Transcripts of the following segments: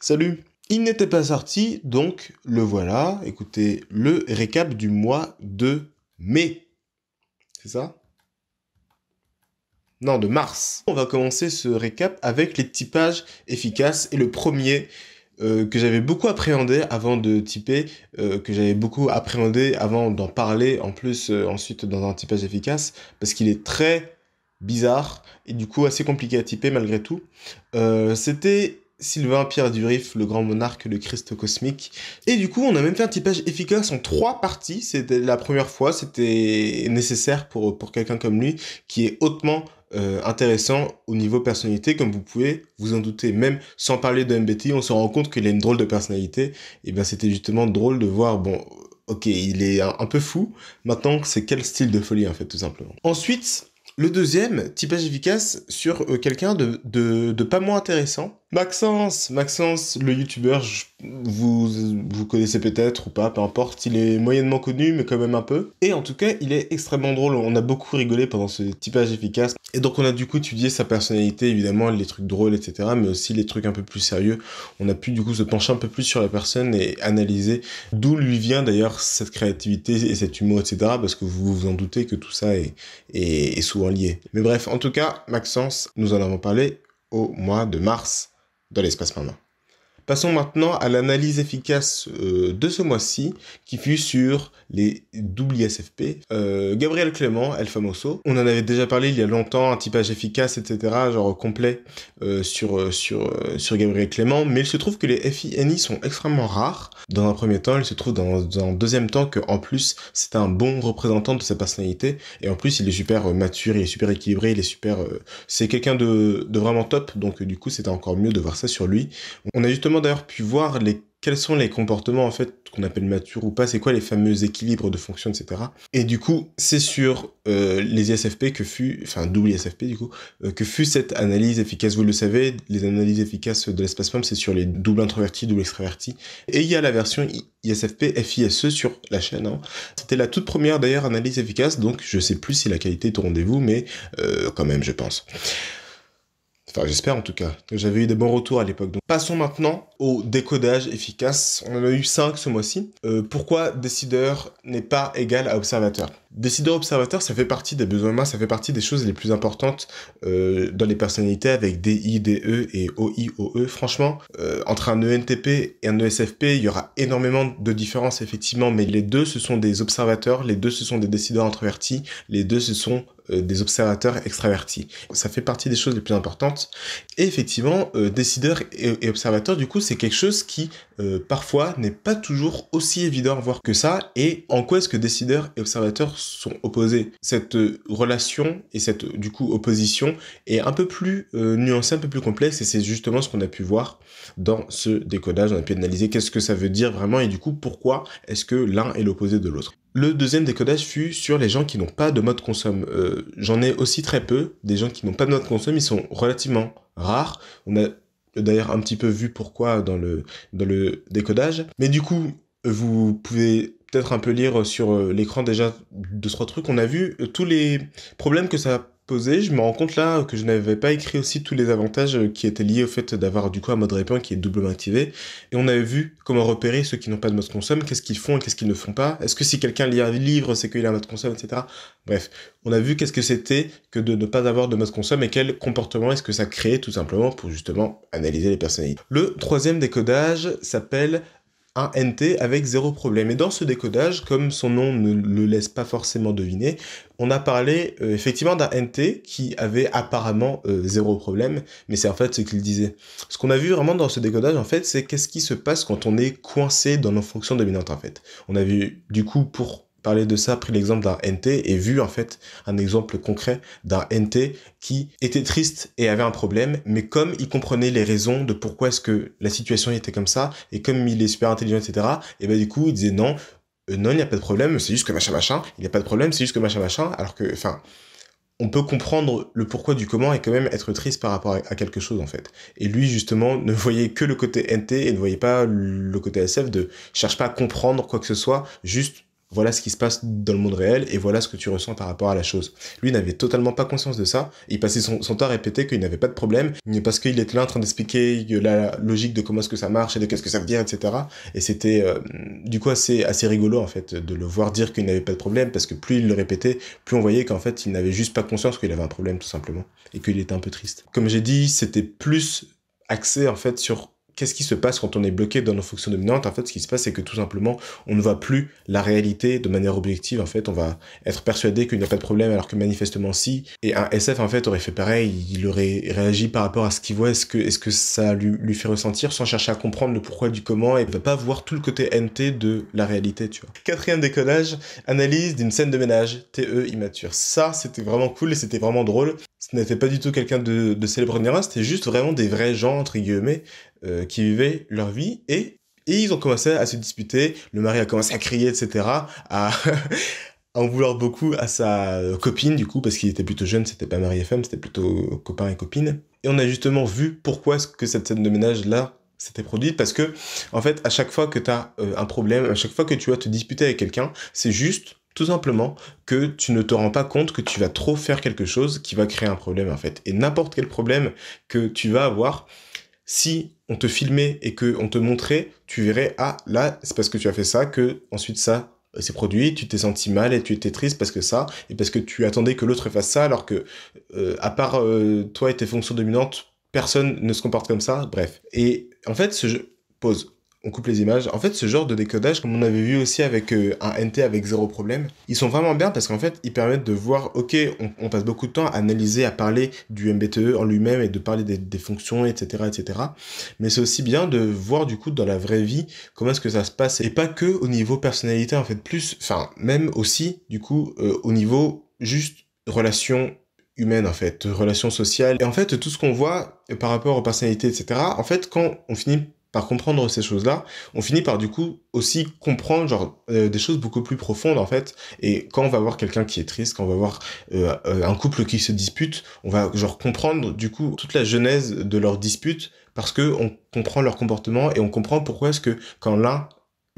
Salut Il n'était pas sorti, donc le voilà. Écoutez, le récap du mois de mai. C'est ça Non, de mars. On va commencer ce récap avec les typages efficaces. Et le premier euh, que j'avais beaucoup appréhendé avant de typer, euh, que j'avais beaucoup appréhendé avant d'en parler en plus euh, ensuite dans un typage efficace, parce qu'il est très bizarre et du coup assez compliqué à typer malgré tout. C'était Sylvain Pierre Durif, le grand monarque, le Christ cosmique. Et du coup, on a même fait un typage efficace en trois parties. C'était la première fois, c'était nécessaire pour, pour quelqu'un comme lui, qui est hautement euh, intéressant au niveau personnalité, comme vous pouvez vous en douter. Même sans parler de MBTI, on se rend compte qu'il a une drôle de personnalité. Et bien, c'était justement drôle de voir, bon, ok, il est un, peu fou. Maintenant, c'est quel style de folie, en fait, tout simplement. Ensuite, le deuxième, typage efficace sur euh, quelqu'un de, de pas moins intéressant Maxence, Maxence, le youtubeur, vous, vous connaissez peut-être ou pas, peu importe, il est moyennement connu, mais quand même un peu. Et en tout cas, il est extrêmement drôle, on a beaucoup rigolé pendant ce typage efficace. Et donc on a du coup étudié sa personnalité, évidemment, les trucs drôles, etc., mais aussi les trucs un peu plus sérieux. On a pu du coup se pencher un peu plus sur la personne et analyser d'où lui vient d'ailleurs cette créativité et cet humour, etc., parce que vous vous en doutez que tout ça est, est souvent lié. Mais bref, en tout cas, Maxence, nous en avons parlé au mois de mars dans l'espace maman. Passons maintenant à l'analyse efficace euh, de ce mois-ci, qui fut sur les WSFP. Euh, Gabriel Clément, El Famoso, on en avait déjà parlé il y a longtemps, un typage efficace, etc., genre complet euh, sur, euh, sur, sur Gabriel Clément, mais il se trouve que les FINI sont extrêmement rares. Dans un premier temps, il se trouve dans, un deuxième temps que en plus c'est un bon représentant de sa personnalité, et en plus il est super mature, il est super équilibré, il est super... c'est quelqu'un de vraiment top, donc du coup c'était encore mieux de voir ça sur lui. On a justement d'ailleurs pu voir les, quels sont les comportements en fait qu'on appelle matures ou pas, c'est quoi les fameux équilibres de fonction, etc. Et du coup, c'est sur euh, les ISFP que fut, enfin double ISFP du coup, euh, que fut cette analyse efficace. Vous le savez, les analyses efficaces de l'espace même c'est sur les doubles introvertis, doubles extravertis. Et il y a la version ISFP FISE sur la chaîne. Hein. C'était la toute première d'ailleurs analyse efficace, donc je sais plus si la qualité est au rendez-vous, mais euh, quand même, je pense. Enfin, j'espère en tout cas. J'avais eu des bons retours à l'époque. passons maintenant au décodage efficace. On en a eu 5 ce mois-ci. Euh, pourquoi décideur n'est pas égal à observateur Décideur-observateur, ça fait partie des besoins humains, ça fait partie des choses les plus importantes euh, dans les personnalités avec DI, DE et OI, e. Franchement, euh, entre un ENTP et un ESFP, il y aura énormément de différences effectivement, mais les deux, ce sont des observateurs, les deux, ce sont des décideurs introvertis, les deux, ce sont euh, des observateurs extravertis. Ça fait partie des choses les plus importantes. Et effectivement, euh, décideur et, et observateurs, du coup, c'est quelque chose qui euh, parfois n'est pas toujours aussi évident à voir que ça et en quoi est-ce que décideurs et observateurs sont opposés. Cette euh, relation et cette euh, du coup opposition est un peu plus nuancée, un peu plus complexe et c'est justement ce qu'on a pu voir dans ce décodage. On a pu analyser qu'est-ce que ça veut dire vraiment et du coup pourquoi est-ce que l'un est l'opposé de l'autre. Le deuxième décodage fut sur les gens qui n'ont pas de mode consomme. J'en ai aussi très peu. Des gens qui n'ont pas de mode consomme, ils sont relativement rares. On a D'ailleurs, un petit peu vu pourquoi dans le, dans le décodage. Mais du coup, vous pouvez peut-être un peu lire sur euh, l'écran déjà de trois trucs. On a vu euh, tous les problèmes que ça je me rends compte là que je n'avais pas écrit aussi tous les avantages euh, qui étaient liés au fait d'avoir du coup un mode répand qui est doublement activé. Et on avait vu comment repérer ceux qui n'ont pas de mode consomme, qu'est-ce qu'ils font et qu'est-ce qu'ils ne font pas. Est-ce que si quelqu'un lit un livre, c'est qu'il a un mode consomme, etc. Bref, on a vu qu'est-ce que c'était que de ne pas avoir de mode consomme et quel comportement est-ce que ça crée tout simplement pour justement analyser les personnalités. Le troisième décodage s'appelle un NT avec zéro problème. Et dans ce décodage, comme son nom ne le laisse pas forcément deviner, on a parlé euh, effectivement d'un NT qui avait apparemment euh, zéro problème, mais c'est en fait ce qu'il disait. Ce qu'on a vu vraiment dans ce décodage, en fait, c'est qu'est-ce qui se passe quand on est coincé dans nos fonctions dominantes, en fait. On a vu, du coup, pour de ça, pris l'exemple d'un NT et vu en fait un exemple concret d'un NT qui était triste et avait un problème, mais comme il comprenait les raisons de pourquoi est-ce que la situation était comme ça, et comme il est super intelligent, etc., et ben du coup il disait non, euh, non, il n'y a pas de problème, c'est juste que machin machin, il n'y a pas de problème, c'est juste que machin machin, alors que, enfin, on peut comprendre le pourquoi du comment et quand même être triste par rapport à quelque chose en fait. Et lui justement ne voyait que le côté NT et ne voyait pas le côté SF de cherche pas à comprendre quoi que ce soit, juste voilà ce qui se passe dans le monde réel et voilà ce que tu ressens par rapport à la chose. Lui n'avait totalement pas conscience de ça, il passait son, temps à répéter qu'il n'avait pas de problème, mais parce qu'il était là en train d'expliquer la logique de comment est-ce que ça marche et de qu'est-ce que ça veut dire, etc. Et c'était euh, du coup assez, assez rigolo en fait de le voir dire qu'il n'avait pas de problème parce que plus il le répétait, plus on voyait qu'en fait il n'avait juste pas conscience qu'il avait un problème tout simplement et qu'il était un peu triste. Comme j'ai dit, c'était plus axé en fait sur qu'est-ce qui se passe quand on est bloqué dans nos fonctions dominantes En fait, ce qui se passe, c'est que tout simplement, on ne voit plus la réalité de manière objective. En fait, on va être persuadé qu'il n'y a pas de problème, alors que manifestement, si. Et un SF, en fait, aurait fait pareil. Il aurait réagi par rapport à ce qu'il voit. Est-ce que, est-ce que ça lui, fait ressentir sans chercher à comprendre le pourquoi du comment et ne va pas voir tout le côté NT de la réalité, tu vois. Quatrième décollage, analyse d'une scène de ménage, TE immature. Ça, c'était vraiment cool et c'était vraiment drôle ce n'était pas du tout quelqu'un de, de célèbre c'était juste vraiment des vrais gens, entre guillemets, euh, qui vivaient leur vie et, ils ont commencé à se disputer. Le mari a commencé à crier, etc., à, en vouloir beaucoup à sa copine, du coup, parce qu'il était plutôt jeune, c'était pas mari et femme, c'était plutôt copain et copine. Et on a justement vu pourquoi que cette scène de ménage-là s'était produite, parce que, en fait, à chaque fois que tu as euh, un problème, à chaque fois que tu vas te disputer avec quelqu'un, c'est juste tout simplement que tu ne te rends pas compte que tu vas trop faire quelque chose qui va créer un problème en fait. Et n'importe quel problème que tu vas avoir, si on te filmait et que on te montrait, tu verrais ah là c'est parce que tu as fait ça que ensuite ça euh, s'est produit, tu t'es senti mal et tu étais triste parce que ça, et parce que tu attendais que l'autre fasse ça, alors que, euh, à part euh, toi et tes fonctions dominantes, personne ne se comporte comme ça, bref. Et en fait, ce jeu, pose on coupe les images. En fait, ce genre de décodage, comme on avait vu aussi avec euh, un NT avec zéro problème, ils sont vraiment bien parce qu'en fait, ils permettent de voir, ok, on, passe beaucoup de temps à analyser, à parler du MBTE en lui-même et de parler des, fonctions, etc., etc. Mais c'est aussi bien de voir du coup dans la vraie vie comment est-ce que ça se passe et pas que au niveau personnalité en fait, plus, enfin même aussi du coup euh, au niveau juste relation humaine en fait, relation sociale. Et en fait, tout ce qu'on voit euh, par rapport aux personnalités, etc., en fait, quand on finit par comprendre ces choses-là, on finit par du coup aussi comprendre genre euh, des choses beaucoup plus profondes en fait. Et quand on va voir quelqu'un qui est triste, quand on va voir euh, euh, un couple qui se dispute, on va genre comprendre du coup toute la genèse de leur dispute parce que on comprend leur comportement et on comprend pourquoi est-ce que quand l'un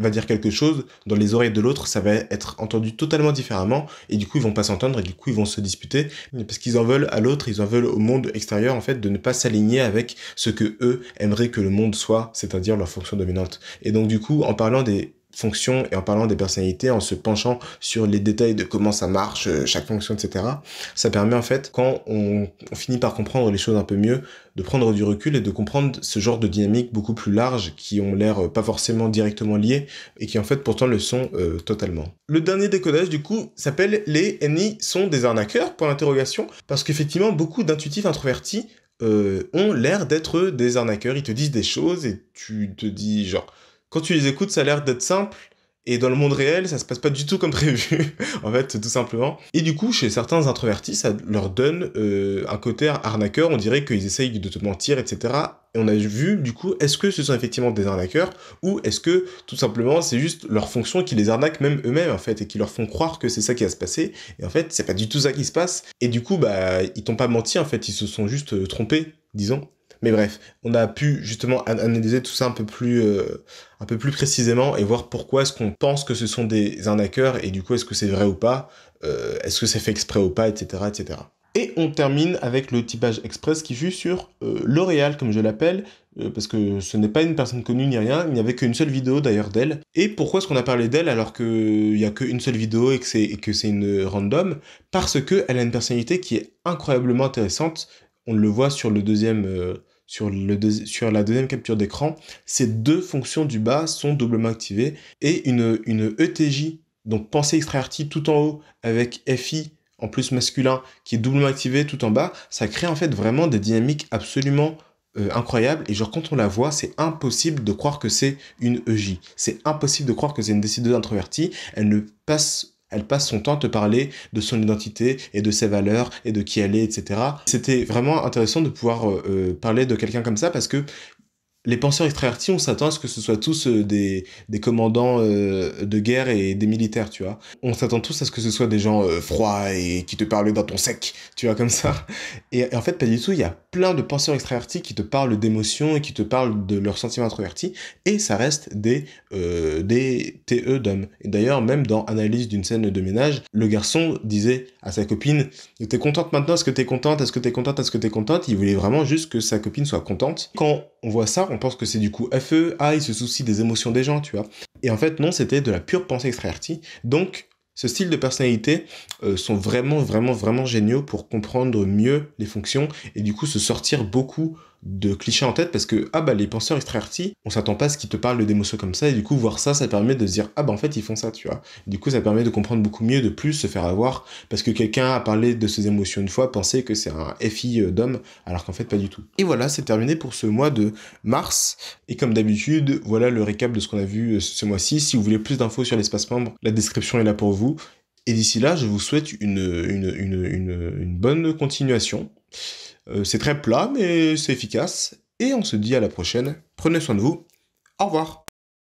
va dire quelque chose, dans les oreilles de l'autre, ça va être entendu totalement différemment, et du coup ils vont pas s'entendre, et du coup ils vont se disputer, parce qu'ils en veulent à l'autre, ils en veulent au monde extérieur, en fait, de ne pas s'aligner avec ce que eux aimeraient que le monde soit, c'est-à-dire leur fonction dominante. Et donc du coup, en parlant des fonction et en parlant des personnalités, en se penchant sur les détails de comment ça marche, euh, chaque fonction, etc. Ça permet en fait, quand on, finit par comprendre les choses un peu mieux, de prendre du recul et de comprendre ce genre de dynamique beaucoup plus large qui ont l'air euh, pas forcément directement liées et qui en fait pourtant le sont euh, totalement. Le dernier décodage du coup s'appelle les N.I. sont des arnaqueurs pour l'interrogation parce qu'effectivement beaucoup d'intuitifs introvertis ont l'air d'être des arnaqueurs, ils te disent des choses et tu te dis genre quand tu les écoutes, ça a l'air d'être simple. Et dans le monde réel, ça se passe pas du tout comme prévu, en fait, tout simplement. Et du coup, chez certains introvertis, ça leur donne euh, un côté arnaqueur. On dirait qu'ils essayent de te mentir, etc. Et on a vu, du coup, est-ce que ce sont effectivement des arnaqueurs ou est-ce que, tout simplement, c'est juste leur fonction qui les arnaque même eux-mêmes, en fait, et qui leur font croire que c'est ça qui va se passer. Et en fait, c'est pas du tout ça qui se passe. Et du coup, bah, ils t'ont pas menti, en fait, ils se sont juste euh, trompés, disons. Mais bref, on a pu justement analyser tout ça un peu plus, euh, un peu plus précisément et voir pourquoi est-ce qu'on pense que ce sont des arnaqueurs et du coup est-ce que c'est vrai ou pas, euh, est-ce que c'est fait exprès ou pas, etc., etc. Et on termine avec le typage express qui fut sur euh, L'Oréal, comme je l'appelle, parce que ce n'est pas une personne connue ni rien, il n'y avait qu'une seule vidéo d'ailleurs d'elle. Et pourquoi est-ce qu'on a parlé d'elle alors qu'il n'y a qu'une seule vidéo et que c'est une random Parce qu'elle a une personnalité qui est incroyablement intéressante, on le voit sur le deuxième, sur, la deuxième capture d'écran, ces deux fonctions du bas sont doublement activées et une, une ETJ, donc pensée extravertie tout en haut avec FI en plus masculin qui est doublement activée tout en bas, ça crée en fait vraiment des dynamiques absolument euh, incroyables. Et genre quand on la voit, c'est impossible de croire que c'est une EJ. C'est impossible de croire que c'est une décideuse introvertie. Elle ne passe elle passe son temps à te parler de son identité et de ses valeurs et de qui elle est, etc. C'était vraiment intéressant de pouvoir euh, euh, parler de quelqu'un comme ça parce que les penseurs extravertis, on s'attend à ce que ce soit tous euh, des, commandants euh, de guerre et des militaires, tu vois. On s'attend tous à ce que ce soit des gens euh, froids et qui te parlent dans ton sec, tu vois, comme ça. Et, en fait, pas du tout, il y a plein de penseurs extravertis qui te parlent d'émotions et qui te parlent de leurs sentiments introvertis, et ça reste des, des TE d'hommes. d'ailleurs, même dans Analyse d'une scène de ménage, le garçon disait à sa copine, t'es contente maintenant, est-ce que t'es contente, est-ce que t'es contente, est-ce que t'es contente Il voulait vraiment juste que sa copine soit contente. Quand on voit ça, on pense que c'est du coup FE, a ah, il se soucie des émotions des gens, tu vois. Et en fait, non, c'était de la pure pensée extravertie. Donc, ce style de personnalité euh, sont vraiment, vraiment, vraiment géniaux pour comprendre mieux les fonctions et du coup se sortir beaucoup de clichés en tête parce que ah bah les penseurs extravertis, on s'attend pas à ce qu'ils te parlent d'émotions comme ça et du coup voir ça, ça permet de se dire ah bah en fait ils font ça, tu vois. Du coup ça permet de comprendre beaucoup mieux, de plus se faire avoir parce que quelqu'un a parlé de ses émotions une fois, penser que c'est un FI euh, d'homme alors qu'en fait pas du tout. Et voilà, c'est terminé pour ce mois de mars et comme d'habitude, voilà le récap de ce qu'on a vu euh, ce mois-ci. Si vous voulez plus d'infos sur l'espace membre, la description est là pour vous. Et d'ici là, je vous souhaite une, une, une bonne continuation. Euh, c'est très plat, mais c'est efficace. Et on se dit à la prochaine. Prenez soin de vous. Au revoir.